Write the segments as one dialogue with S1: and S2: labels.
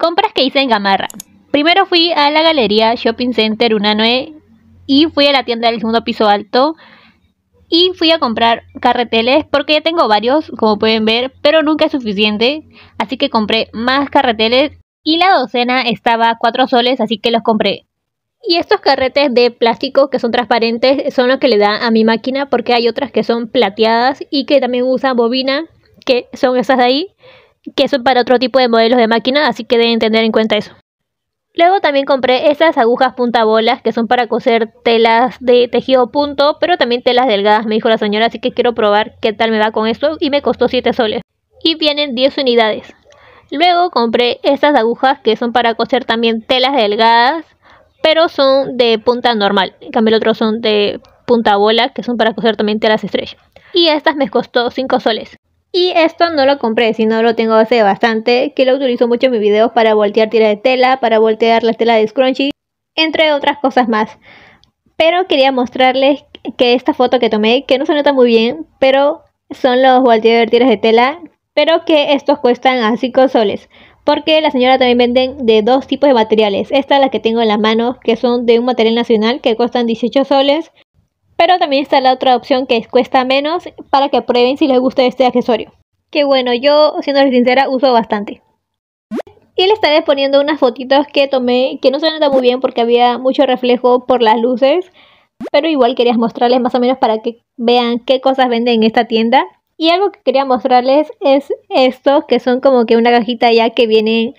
S1: Compras que hice en Gamarra. Primero fui a la galería Shopping Center Unanue y fui a la tienda del segundo piso alto y fui a comprar carreteles porque ya tengo varios, como pueden ver, pero nunca es suficiente. Así que compré más carreteles y la docena estaba a 4 soles, así que los compré. Y estos carretes de plástico que son transparentes son los que le da a mi máquina porque hay otras que son plateadas y que también usan bobina, que son esas de ahí que son para otro tipo de modelos de máquina, así que deben tener en cuenta eso. Luego también compré estas agujas puntabolas que son para coser telas de tejido punto, pero también telas delgadas, me dijo la señora, así que quiero probar qué tal me va con esto y me costó 7 soles. Y vienen 10 unidades. Luego compré estas agujas que son para coser también telas delgadas, pero son de punta normal. En cambio, el otro son de punta bola, que son para coser también telas estrellas. Y estas me costó 5 soles. Y esto no lo compré, sino lo tengo hace bastante, que lo utilizo mucho en mis videos para voltear tiras de tela, para voltear la tela de scrunchy, entre otras cosas más. Pero quería mostrarles que esta foto que tomé, que no se nota muy bien, pero son los volteadores tiras de tela, pero que estos cuestan a 5 soles. Porque la señora también venden de dos tipos de materiales. Esta es la que tengo en las manos, que son de un material nacional que cuestan 18 soles. Pero también está la otra opción que cuesta menos para que prueben si les gusta este accesorio. Que bueno, yo siendo sincera uso bastante. Y les estaré poniendo unas fotitos que tomé, que no se nota muy bien porque había mucho reflejo por las luces. Pero igual quería mostrarles más o menos para que vean qué cosas venden en esta tienda. Y algo que quería mostrarles es estos que son como que una cajita ya que vienen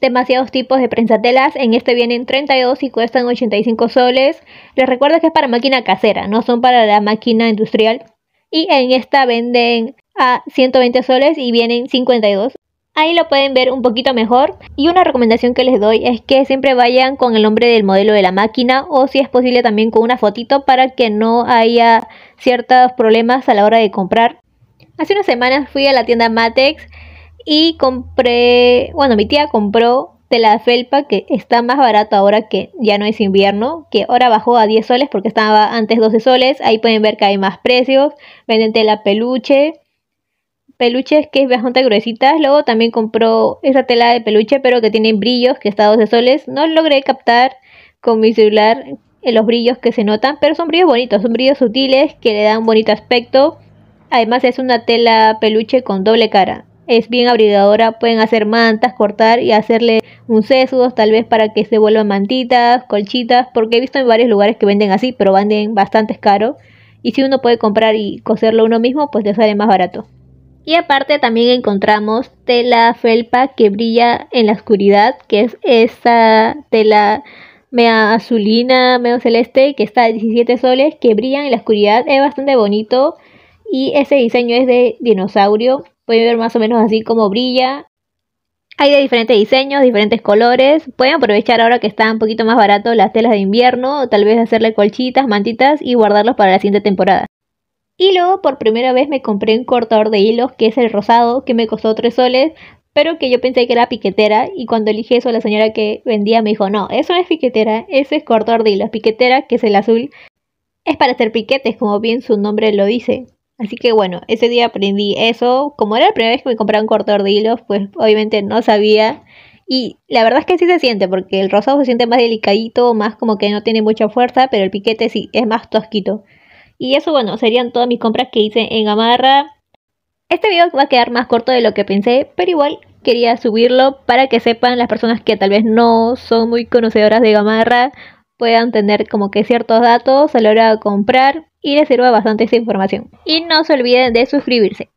S1: demasiados tipos de prensatelas, En este vienen 32 y cuestan 85 soles. Les recuerdo que es para máquina casera, no son para la máquina industrial. Y en esta venden a 120 soles y vienen 52. Ahí lo pueden ver un poquito mejor. Y una recomendación que les doy es que siempre vayan con el nombre del modelo de la máquina o si es posible también con una fotito para que no haya ciertos problemas a la hora de comprar. Hace unas semanas fui a la tienda Matex y compré, bueno, mi tía compró tela de felpa que está más barato ahora que ya no es invierno, que ahora bajó a 10 soles porque estaba antes 12 soles, ahí pueden ver que hay más precios, venden tela peluche, peluches que es bastante gruesitas, luego también compró esa tela de peluche pero que tiene brillos que está a 12 soles, no logré captar con mi celular eh, los brillos que se notan, pero son brillos bonitos, son brillos sutiles que le dan un bonito aspecto, además es una tela peluche con doble cara, es bien abrigadora, pueden hacer mantas, cortar y hacerle un sesgo tal vez para que se vuelvan mantitas, colchitas, porque he visto en varios lugares que venden así, pero venden bastante caro. Y si uno puede comprar y coserlo uno mismo, pues le sale más barato. Y aparte también encontramos tela felpa que brilla en la oscuridad, que es esta tela mea azulina, medio celeste, que está a 17 soles, que brilla en la oscuridad, es bastante bonito. Y ese diseño es de dinosaurio Pueden ver más o menos así como brilla. Hay de diferentes diseños, diferentes colores. Pueden aprovechar ahora que está un poquito más barato las telas de invierno, tal vez hacerle colchitas, mantitas y guardarlos para la siguiente temporada. Y luego por primera vez me compré un cortador de hilos que es el rosado, que me costó 3 soles, pero que yo pensé que era piquetera y cuando elige eso la señora que vendía me dijo, no, eso no es piquetera, ese es cortador de hilos. Piquetera, que es el azul, es para hacer piquetes, como bien su nombre lo dice. Así que bueno, ese día aprendí eso. Como era la primera vez que me compraba un cortador de hilos, pues obviamente no sabía. Y la verdad es que sí se siente, porque el rosado se siente más delicadito, más como que no tiene mucha fuerza, pero el piquete sí es más tosquito. Y eso, bueno, serían todas mis compras que hice en Gamarra. Este video va a quedar más corto de lo que pensé, pero igual quería subirlo para que sepan las personas que tal vez no son muy conocedoras de Gamarra puedan tener como que ciertos datos a la hora de comprar y les sirva bastante esta información. Y no se olviden de suscribirse.